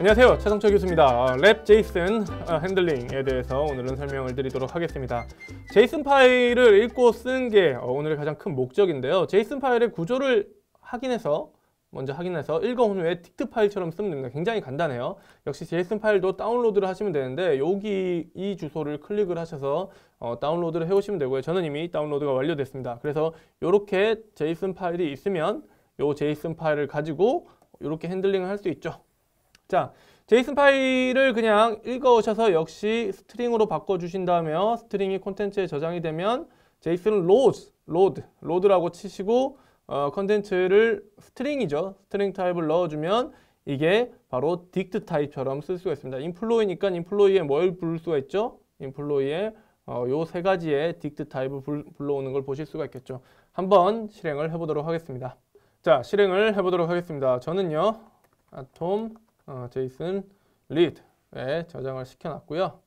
안녕하세요 최성철 교수입니다 랩 제이슨 아, 핸들링에 대해서 오늘은 설명을 드리도록 하겠습니다 제이슨 파일을 읽고 쓴게 어, 오늘의 가장 큰 목적인데요 제이슨 파일의 구조를 확인해서 먼저 확인해서 읽어온 후에 틱트 파일처럼 쓰면 됩니다 굉장히 간단해요 역시 제이슨 파일도 다운로드를 하시면 되는데 여기 이 주소를 클릭을 하셔서 어, 다운로드를 해오시면 되고요 저는 이미 다운로드가 완료됐습니다 그래서 이렇게 제이슨 파일이 있으면 요 제이슨 파일을 가지고 이렇게 핸들링을 할 수 있죠 자, 제이슨 파일을 그냥 읽어오셔서 역시 스트링으로 바꿔주신다며 스트링이 콘텐츠에 저장이 되면 제이슨 로즈, 로드, 로드라고 치시고 어, 컨텐츠를 스트링이죠. 스트링 타입을 넣어주면 이게 바로 딕트 타입처럼 쓸 수가 있습니다. 인플로이니까 인플로이에 뭘 부를 수가 있죠? 인플로이에 어, 요세 가지의 딕트 타입을 불, 불러오는 걸 보실 수가 있겠죠. 한번 실행을 해보도록 하겠습니다. 자, 실행을 해보도록 하겠습니다. 저는요, 아톰 어, JSON read에 저장을 시켜놨고요.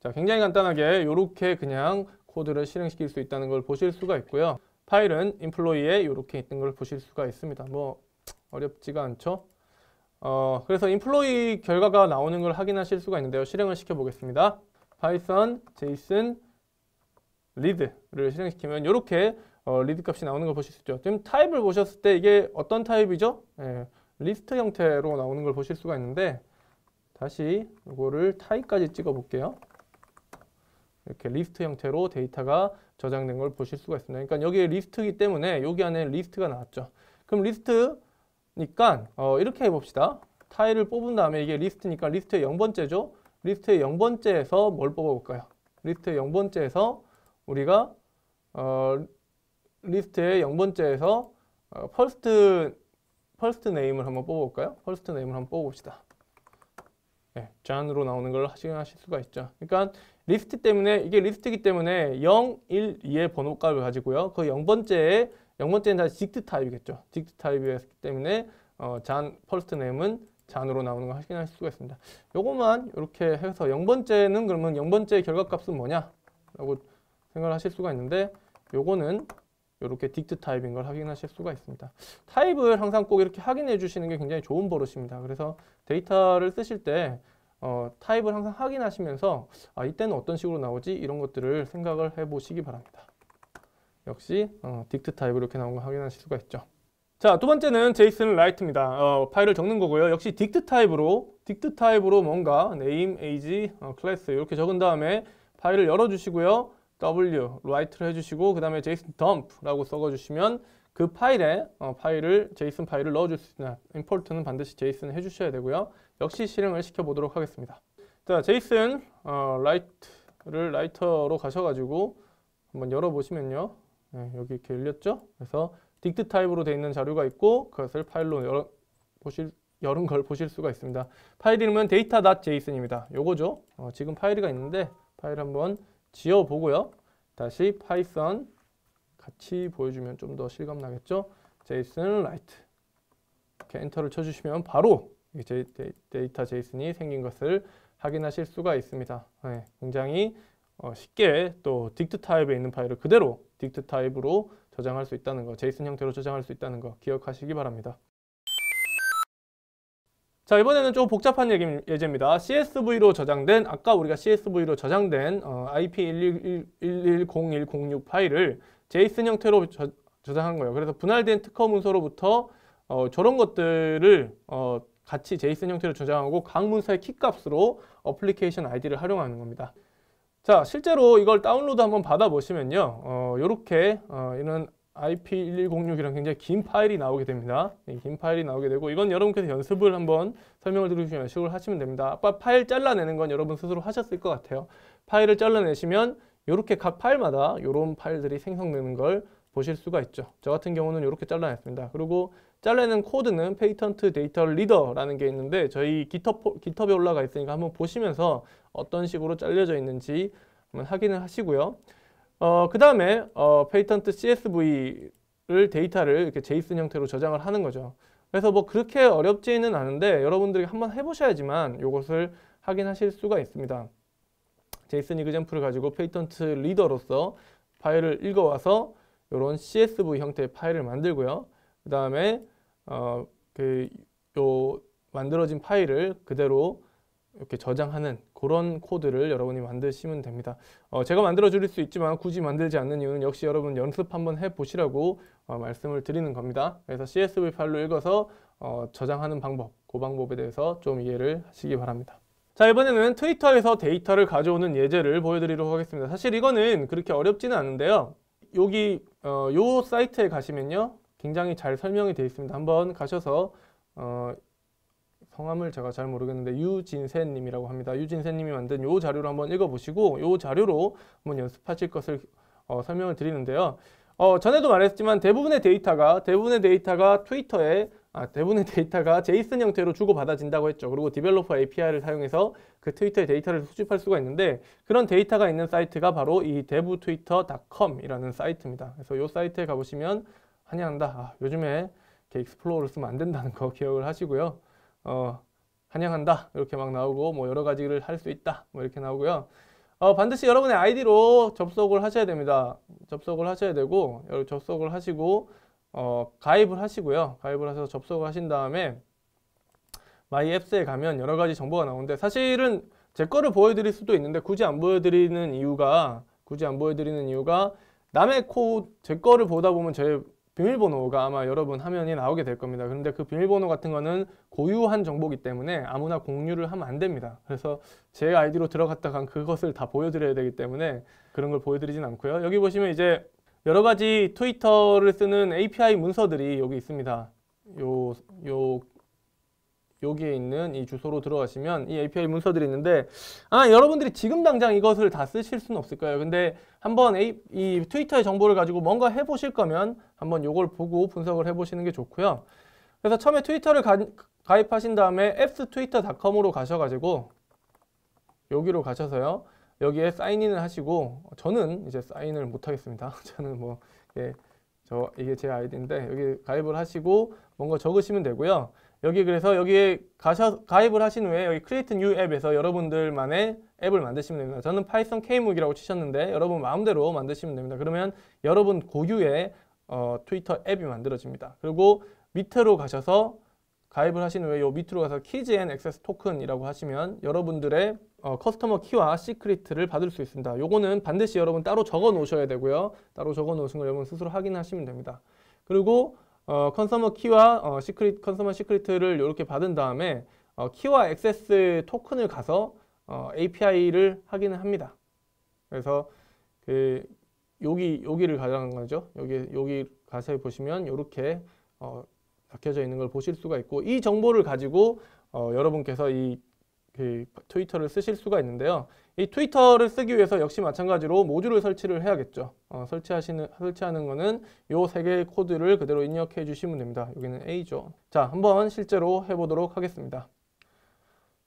자, 굉장히 간단하게 이렇게 그냥 코드를 실행시킬 수 있다는 걸 보실 수가 있고요. 파일은 employee에 이렇게 있는 걸 보실 수가 있습니다. 뭐 어렵지가 않죠? 어, 그래서 employee 결과가 나오는 걸 확인하실 수가 있는데요. 실행을 시켜보겠습니다. python json read를 실행시키면 이렇게 어, 리드 값이 나오는 걸 보실 수 있죠. 지금 타입을 보셨을 때 이게 어떤 타입이죠? 예, 리스트 형태로 나오는 걸 보실 수가 있는데 다시 이거를 타입까지 찍어 볼게요. 이렇게 리스트 형태로 데이터가 저장된 걸 보실 수가 있습니다. 그러니까 여기에 리스트이기 때문에 여기 안에 리스트가 나왔죠. 그럼 리스트니까 어, 이렇게 해봅시다. 타일을 뽑은 다음에 이게 리스트니까 리스트의 0번째죠. 리스트의 0번째에서 뭘 뽑아볼까요? 리스트의 0번째에서 우리가 어, 리스트의 0번째에서 어, 퍼스트 퍼스트 네임을 한번 뽑아볼까요? 퍼스트 네임을 한번 뽑아봅시다. 네, 잔으로 나오는 걸 확인하실 수가 있죠. 그러니까 리스트 때문에 이게 리스트이기 때문에 0, 1, 2의 번호값을 가지고요. 그 0번째에 0번째는 다 직트 타입이겠죠. 직트 타입이기 때문에 어, 잔 퍼스트 네임은 잔으로 나오는 걸 확인할 수가 있습니다. 요것만 이렇게 해서 0번째는 그러면 0번째 결과값은 뭐냐? 라고 생각을 하실 수가 있는데 요거는 이렇게 딕트 타입인 걸 확인하실 수가 있습니다. 타입을 항상 꼭 이렇게 확인해 주시는 게 굉장히 좋은 버릇입니다. 그래서 데이터를 쓰실 때 어, 타입을 항상 확인하시면서 아, 이때는 어떤 식으로 나오지? 이런 것들을 생각을 해보시기 바랍니다. 역시 어, 딕트 타입으로 이렇게 나온 걸 확인하실 수가 있죠. 자, 두 번째는 j s 제이슨 라이트입니다. 어, 파일을 적는 거고요. 역시 딕트 타입으로 딕트 타입으로 뭔가 name, age, 어, class 이렇게 적은 다음에 파일을 열어주시고요. w 라이트를 해주시고 그 다음에 JSON dump라고 써주시면그 파일에 어, 파일을 JSON 파일을 넣어줄 수 있는 import는 반드시 JSON 해주셔야 되고요. 역시 실행을 시켜보도록 하겠습니다. 자, JSON 어, 라이트를 라이터로 가셔가지고 한번 열어보시면요. 네, 여기 이렇게 열렸죠? 그래서 딕트 타입으로 되어 있는 자료가 있고 그것을 파일로 열어 보실 열은 걸 보실 수가 있습니다. 파일 이름은 data.json입니다. 요거죠. 어, 지금 파일이 있는데 파일 한번 지어보고요. 다시 파이썬 같이 보여주면 좀 더 실감나겠죠? 제이슨 라이트 이렇게 엔터를 쳐주시면 바로 데이터 제이슨이 생긴 것을 확인하실 수가 있습니다. 네, 굉장히 어, 쉽게 또 딕트 타입에 있는 파일을 그대로 딕트 타입으로 저장할 수 있다는 거, 제이슨 형태로 저장할 수 있다는 거 기억하시기 바랍니다. 자 이번에는 좀 복잡한 예제입니다. CSV로 저장된 아까 우리가 CSV로 저장된 어, IP1111010 파일을 JSON 형태로 저, 장한 거예요. 그래서 분할된 특허 문서로부터 어, 저런 것들을 어, 같이 JSON 형태로 저장하고 각 문서의 키값으로 어플리케이션 아이디를 활용하는 겁니다. 자 실제로 이걸 다운로드 한번 받아보시면요. 이렇게 어, 어, 이런 IP1106이랑 굉장히 긴 파일이 나오게 됩니다. 네, 긴 파일이 나오게 되고 이건 여러분께서 연습을 한번 설명을 들으시면 연습을 하시면 됩니다. 아빠 파일 잘라내는 건 여러분 스스로 하셨을 것 같아요. 파일을 잘라내시면 이렇게 각 파일마다 이런 파일들이 생성되는 걸 보실 수가 있죠. 저 같은 경우는 이렇게 잘라냈습니다. 그리고 잘라낸 코드는 페이턴트 데이터 리더라는 게 있는데 저희 기터포, 에 올라가 있으니까 한번 보시면서 어떤 식으로 잘려져 있는지 한번 확인을 하시고요. 어, 그 다음에 어, 페이턴트 CSV를 데이터를 이렇게 JSON 형태로 저장을 하는 거죠. 그래서 뭐 그렇게 어렵지는 않은데 여러분들이 한번 해보셔야지만 이것을 확인하실 수가 있습니다. JSON 제이슨 이그젠플를 가지고 페이턴트 리더로서 파일을 읽어와서 이런 CSV 형태의 파일을 만들고요. 그 다음에 어, 그, 요 만들어진 파일을 그대로 이렇게 저장하는 그런 코드를 여러분이 만드시면 됩니다. 어, 제가 만들어 드릴 수 있지만 굳이 만들지 않는 이유는 역시 여러분 연습 한번 해보시라고 어, 말씀을 드리는 겁니다. 그래서 CSV 파일로 읽어서 어, 저장하는 방법, 그 방법에 대해서 좀 이해를 하시기 바랍니다. 자 이번에는 트위터에서 데이터를 가져오는 예제를 보여드리도록 하겠습니다. 사실 이거는 그렇게 어렵지는 않은데요. 여기 어, 요 사이트에 가시면요. 굉장히 잘 설명이 되어 있습니다. 한번 가셔서 어, 성함을 제가 잘 모르겠는데 유진세님이라고 합니다. 유진세님이 만든 요 자료를 한번 읽어보시고 요 자료로 한번 연습하실 것을 어, 설명을 드리는데요. 어, 전에도 말했지만 대부분의 데이터가 대부분의 데이터가 트위터에 아, 대부분의 데이터가 제이슨 형태로 주고받아진다고 했죠. 그리고 디벨로퍼 API를 사용해서 그 트위터의 데이터를 수집할 수가 있는데 그런 데이터가 있는 사이트가 바로 이 dev-twitter.com이라는 사이트입니다. 그래서 이 사이트에 가보시면 한양한다. 아, 요즘에 이렇게 익스플로어를 쓰면 안 된다는 거 기억을 하시고요. 어, 환영한다 이렇게 막 나오고 뭐 여러 가지를 할 수 있다 뭐 이렇게 나오고요. 어, 반드시 여러분의 아이디로 접속을 하셔야 됩니다. 접속을 하셔야 되고 접속을 하시고 어, 가입을 하시고요. 가입을 하셔서 접속을 하신 다음에 마이 앱스에 가면 여러 가지 정보가 나오는데 사실은 제 거를 보여드릴 수도 있는데 굳이 안 보여드리는 이유가 굳이 안 보여드리는 이유가 남의 코제 거를 보다 보면 제 비밀번호가 아마 여러분 화면이 나오게 될 겁니다. 그런데 그 비밀번호 같은 거는 고유한 정보기 때문에 아무나 공유를 하면 안 됩니다. 그래서 제 아이디로 들어갔다간 그것을 다 보여드려야 되기 때문에 그런 걸 보여드리진 않고요. 여기 보시면 이제 여러 가지 트위터를 쓰는 API 문서들이 여기 있습니다. 요, 요 여기에 있는 이 주소로 들어가시면 이 API 문서들이 있는데 아 여러분들이 지금 당장 이것을 다 쓰실 수는 없을 거예요. 근데 한번 A, 이 트위터의 정보를 가지고 뭔가 해보실 거면 한번 요걸 보고 분석을 해보시는 게 좋고요. 그래서 처음에 트위터를 가, 가입하신 다음에 f p p s t w i t t e r c o m 으로 가셔가지고 여기로 가셔서요. 여기에 사인인을 하시고 저는 이제 사인을 못하겠습니다. 저는 뭐 예, 저 이게 제 아이디인데 여기 가입을 하시고 뭔가 적으시면 되고요. 여기 그래서 여기에 가셔, 가입을 하신 후에 여기 크리에이 t 뉴 앱에서 여러분들만의 앱을 만드시면 됩니다. 저는 파이썬 k 무이라고 치셨는데 여러분 마음대로 만드시면 됩니다. 그러면 여러분 고유의 어, 트위터 앱이 만들어집니다. 그리고 밑으로 가셔서 가입을 하신 후에 요 밑으로 가서 키즈 앤 액세스 토큰이라고 하시면 여러분들의 어, 커스터머 키와 시크릿을 받을 수 있습니다. 요거는 반드시 여러분 따로 적어 놓으셔야 되고요. 따로 적어 놓으신 걸 여러분 스스로 확인하시면 됩니다. 그리고 어, 컨서머 키와 어, 시크릿 컨서머 시크릿을 이렇게 받은 다음에 어, 키와 액세스 토큰을 가서 어, API를 하기는 합니다. 그래서 그 여기 여기를 가져간 거죠. 여기 여기 가서 보시면 이렇게 어, 적혀져 있는 걸 보실 수가 있고 이 정보를 가지고 어, 여러분께서 이그 트위터를 쓰실 수가 있는데요. 이 트위터를 쓰기 위해서 역시 마찬가지로 모듈을 설치를 해야겠죠. 어, 설치하시는, 설치하는 거는 요 세 개의 코드를 그대로 입력해 주시면 됩니다. 여기는 A죠. 자, 한번 실제로 해보도록 하겠습니다.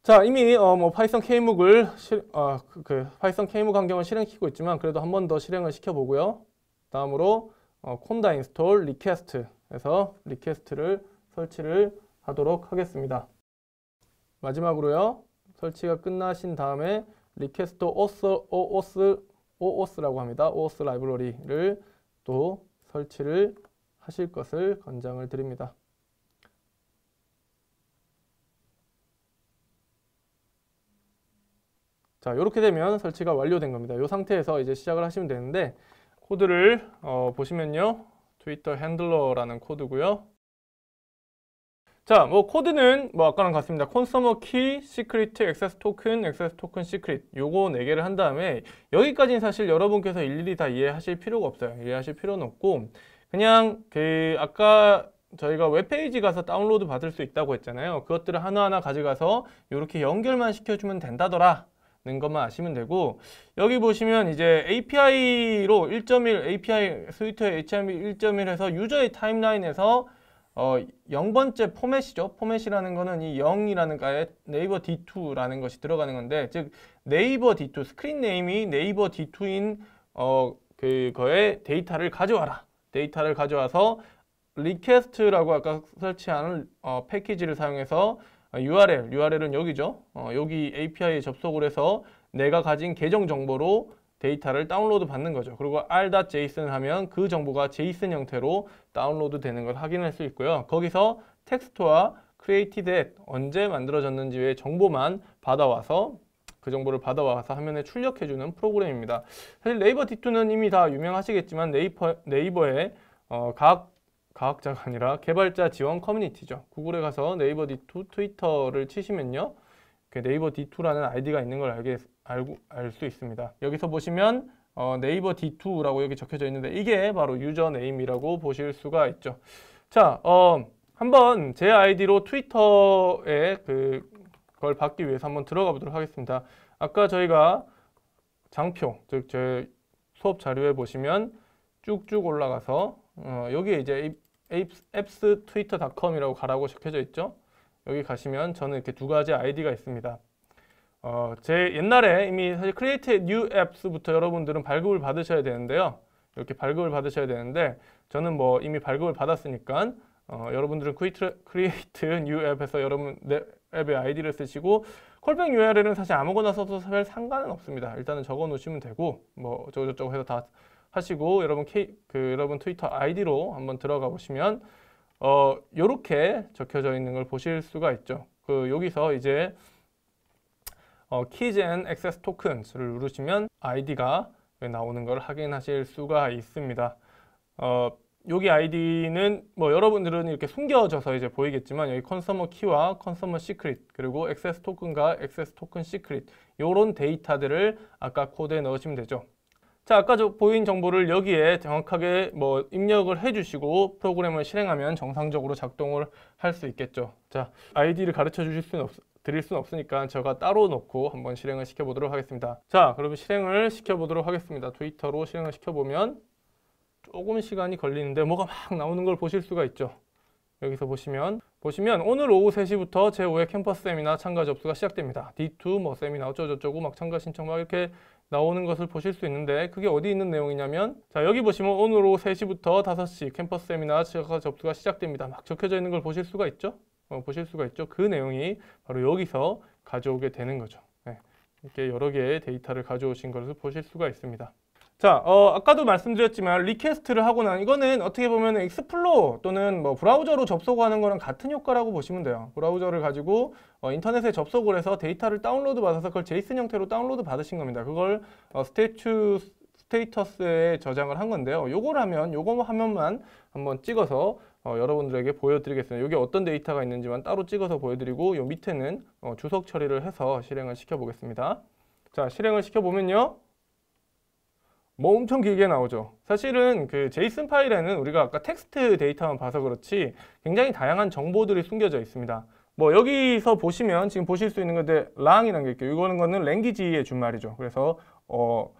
자, 이미 어, 뭐 파이썬 케이묵을 어, 그, 그, 파이썬 케이묵 환경을 실행시키고 있지만 그래도 한 번 더 실행을 시켜보고요. 다음으로 어, 콘다 인스톨 리퀘스트 해서 리퀘스트를 설치를 하도록 하겠습니다. 마지막으로요. 설치가 끝나신 다음에 리퀘스트 오스 오오스 오오스라고 합니다. 오오스 라이브러리를 또 설치를 하실 것을 권장을 드립니다. 자, 이렇게 되면 설치가 완료된 겁니다. 이 상태에서 이제 시작을 하시면 되는데 코드를 어, 보시면요. 트위터 핸들러라는 코드고요. 자, 뭐 코드는 뭐 아까랑 같습니다. 컨서머 키, 시크릿, 액세스 토큰, 액세스 토큰 시크릿 요거 4개를 한 다음에 여기까지는 사실 여러분께서 일일이 다 이해하실 필요가 없어요. 이해하실 필요는 없고 그냥 그 아까 저희가 웹페이지 가서 다운로드 받을 수 있다고 했잖아요. 그것들을 하나하나 가져가서 이렇게 연결만 시켜주면 된다더라 는 것만 아시면 되고 여기 보시면 이제 API로 1.1 API 스위터에 HTML 1.1에서 유저의 타임라인에서 어, 0번째 포맷이죠. 포맷이라는 거는 이 0이라는 가에 네이버 D2라는 것이 들어가는 건데 즉 네이버 D2, 스크린 네임이 네이버 D2인 어, 그거에 데이터를 가져와라. 데이터를 가져와서 리퀘스트라고 아까 설치하 어, 패키지를 사용해서 URL, URL은 여기죠. 어, 여기 API에 접속을 해서 내가 가진 계정 정보로 데이터를 다운로드 받는 거죠. 그리고 r.json 하면 그 정보가 JSON 형태로 다운로드 되는 걸 확인할 수 있고요. 거기서 텍스트와 created 언제 만들어졌는지의 정보만 받아와서 그 정보를 받아와서 화면에 출력해주는 프로그램입니다. 사실 네이버 D2는 이미 다 유명하시겠지만 네이버, 네이버의 어, 각 과학자가 아니라 개발자 지원 커뮤니티죠. 구글에 가서 네이버 D2 트위터를 치시면요. 그 네이버 D2라는 아이디가 있는 걸 알게, 알고 알수 있습니다. 여기서 보시면 어, 네이버 D2라고 여기 적혀져 있는데 이게 바로 유저네임이라고 보실 수가 있죠. 자, 어, 한번 제 아이디로 트위터에 그, 그걸 받기 위해서 한번 들어가 보도록 하겠습니다. 아까 저희가 장표, 즉 제 수업 자료에 보시면 쭉쭉 올라가서 어, 여기에 이제 앱스 트위터닷컴이라고 가라고 적혀져 있죠. 여기 가시면 저는 이렇게 두 가지 아이디가 있습니다. 어, 제 옛날에 이미 사실 Create New Apps부터 여러분들은 발급을 받으셔야 되는데요. 이렇게 발급을 받으셔야 되는데 저는 뭐 이미 발급을 받았으니까 어, 여러분들은 Create New App에서 여러분 내 앱의 아이디를 쓰시고 콜백 URL은 사실 아무거나 써도 별 상관은 없습니다. 일단은 적어 놓으시면 되고 뭐 저저저고 해서 다 하시고 여러분 K, 그 여러분 트위터 아이디로 한번 들어가 보시면 어, 요렇게 적혀져 있는 걸 보실 수가 있죠. 그 여기서 이제 어, Keys and Access Tokens를 누르시면 아이디가 나오는 걸 확인하실 수가 있습니다. 어, 여기 아이디는 뭐 여러분들은 이렇게 숨겨져서 이제 보이겠지만 여기 컨서머 키와 컨서머 시크릿 그리고 액세스 토큰과 액세스 토큰 시크릿 요런 데이터들을 아까 코드에 넣으시면 되죠. 자, 아까 저 보인 정보를 여기에 정확하게 뭐 입력을 해주시고 프로그램을 실행하면 정상적으로 작동을 할 수 있겠죠. 자, 아이디를 가르쳐 주실 수는 없, 드릴 수는 없으니까 제가 따로 놓고 한번 실행을 시켜보도록 하겠습니다. 자, 그러면 실행을 시켜보도록 하겠습니다. 트위터로 실행을 시켜보면 조금 시간이 걸리는데 뭐가 막 나오는 걸 보실 수가 있죠. 여기서 보시면 보시면 오늘 오후 3시부터 제5회 캠퍼스 세미나 참가 접수가 시작됩니다. D2 뭐 세미나 어쩌저쩌고 고막 참가 신청 막 이렇게 나오는 것을 보실 수 있는데 그게 어디 있는 내용이냐면 자 여기 보시면 오늘 오후 3시부터 5시 캠퍼스 세미나 지각화 접수가 시작됩니다. 막 적혀져 있는 걸 보실 수가 있죠? 어, 보실 수가 있죠? 그 내용이 바로 여기서 가져오게 되는 거죠. 네. 이렇게 여러 개의 데이터를 가져오신 것을 보실 수가 있습니다. 자, 어, 아까도 말씀드렸지만 리퀘스트를 하고 난 이거는 어떻게 보면 익스플로 어 또는 뭐 브라우저로 접속하는 거랑 같은 효과라고 보시면 돼요. 브라우저를 가지고 어, 인터넷에 접속을 해서 데이터를 다운로드 받아서 그걸 제이슨 형태로 다운로드 받으신 겁니다. 그걸 어, 스테츄 스테이터스에 저장을 한 건데요. 요걸 하면 요거 화면만 한번 찍어서 어, 여러분들에게 보여드리겠습니다. 여기 어떤 데이터가 있는지만 따로 찍어서 보여드리고 요 밑에는 어, 주석 처리를 해서 실행을 시켜보겠습니다. 자, 실행을 시켜보면요. 뭐 엄청 길게 나오죠. 사실은 그 제이슨 파일에는 우리가 아까 텍스트 데이터만 봐서 그렇지 굉장히 다양한 정보들이 숨겨져 있습니다. 뭐 여기서 보시면 지금 보실 수 있는 건데 랑이라는 게 있고 이거는 거는 랭귀지의 준말이죠. 그래서 어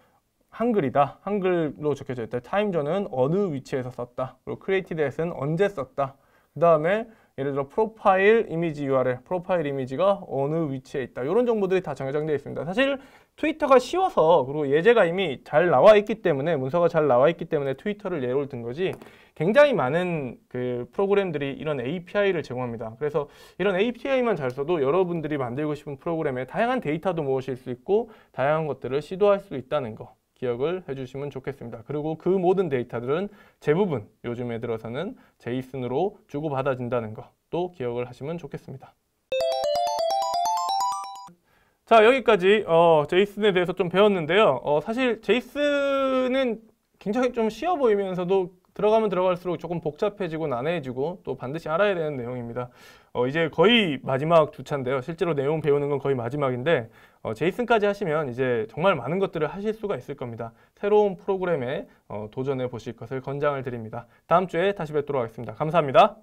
한글이다. 한글로 적혀져 있다. 타임존은 어느 위치에서 썼다. 그리고 크리에이티드에서는 언제 썼다. 그 다음에 예를 들어 프로파일 이미지 URL, 프로파일 이미지가 어느 위치에 있다. 이런 정보들이 다정해져 있습니다. 사실 트위터가 쉬워서 그리고 예제가 이미 잘 나와 있기 때문에 문서가 잘 나와 있기 때문에 트위터를 예로 든 거지 굉장히 많은 그 프로그램들이 이런 API를 제공합니다. 그래서 이런 API만 잘 써도 여러분들이 만들고 싶은 프로그램에 다양한 데이터도 모으실 수 있고 다양한 것들을 시도할 수 있다는 거 기억을 해주시면 좋겠습니다. 그리고 그 모든 데이터들은 대부분 요즘에 들어서는 제이슨으로 주고받아진다는 것도 기억을 하시면 좋겠습니다. 자 여기까지 어, 제이슨에 대해서 좀 배웠는데요. 어, 사실 제이슨은 굉장히 좀 쉬워 보이면서도 들어가면 들어갈수록 조금 복잡해지고 난해해지고 또 반드시 알아야 되는 내용입니다. 어, 이제 거의 마지막 주 차인데요. 실제로 내용 배우는 건 거의 마지막인데 어, 제이슨까지 하시면 이제 정말 많은 것들을 하실 수가 있을 겁니다. 새로운 프로그램에 어, 도전해 보실 것을 권장을 드립니다. 다음 주에 다시 뵙도록 하겠습니다. 감사합니다.